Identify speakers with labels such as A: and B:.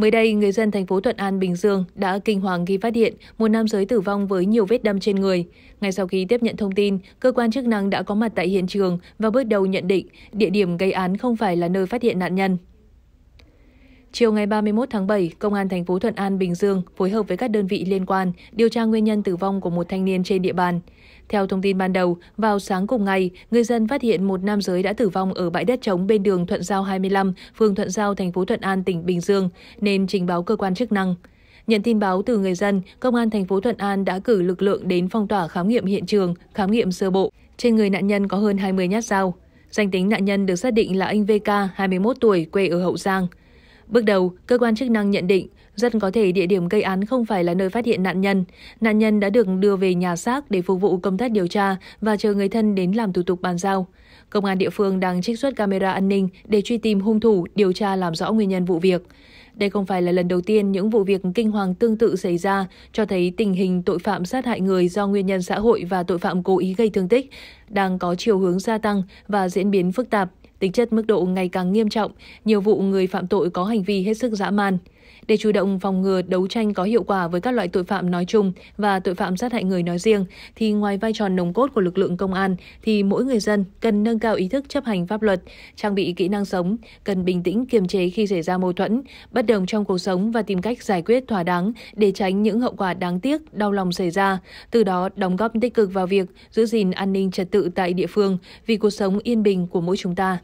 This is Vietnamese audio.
A: Mới đây, người dân thành phố Thuận An, Bình Dương đã kinh hoàng khi phát hiện một nam giới tử vong với nhiều vết đâm trên người. Ngay sau khi tiếp nhận thông tin, cơ quan chức năng đã có mặt tại hiện trường và bước đầu nhận định địa điểm gây án không phải là nơi phát hiện nạn nhân. Chiều ngày 31 tháng 7, Công an thành phố Thuận An, Bình Dương phối hợp với các đơn vị liên quan điều tra nguyên nhân tử vong của một thanh niên trên địa bàn. Theo thông tin ban đầu, vào sáng cùng ngày, người dân phát hiện một nam giới đã tử vong ở bãi đất trống bên đường Thuận Giao 25, phường Thuận Giao, thành phố Thuận An, tỉnh Bình Dương, nên trình báo cơ quan chức năng. Nhận tin báo từ người dân, Công an thành phố Thuận An đã cử lực lượng đến phong tỏa khám nghiệm hiện trường, khám nghiệm sơ bộ. Trên người nạn nhân có hơn 20 nhát dao. Danh tính nạn nhân được xác định là anh VK, 21 tuổi, quê ở Hậu Giang. Bước đầu, cơ quan chức năng nhận định rất có thể địa điểm gây án không phải là nơi phát hiện nạn nhân. Nạn nhân đã được đưa về nhà xác để phục vụ công tác điều tra và chờ người thân đến làm thủ tục bàn giao. Công an địa phương đang trích xuất camera an ninh để truy tìm hung thủ, điều tra làm rõ nguyên nhân vụ việc. Đây không phải là lần đầu tiên những vụ việc kinh hoàng tương tự xảy ra, cho thấy tình hình tội phạm sát hại người do nguyên nhân xã hội và tội phạm cố ý gây thương tích đang có chiều hướng gia tăng và diễn biến phức tạp tính chất mức độ ngày càng nghiêm trọng, nhiều vụ người phạm tội có hành vi hết sức dã man. Để chủ động phòng ngừa đấu tranh có hiệu quả với các loại tội phạm nói chung và tội phạm sát hại người nói riêng, thì ngoài vai trò nồng cốt của lực lượng công an, thì mỗi người dân cần nâng cao ý thức chấp hành pháp luật, trang bị kỹ năng sống, cần bình tĩnh kiềm chế khi xảy ra mâu thuẫn, bất đồng trong cuộc sống và tìm cách giải quyết thỏa đáng để tránh những hậu quả đáng tiếc, đau lòng xảy ra, từ đó đóng góp tích cực vào việc giữ gìn an ninh trật tự tại địa phương vì cuộc sống yên bình của mỗi chúng ta.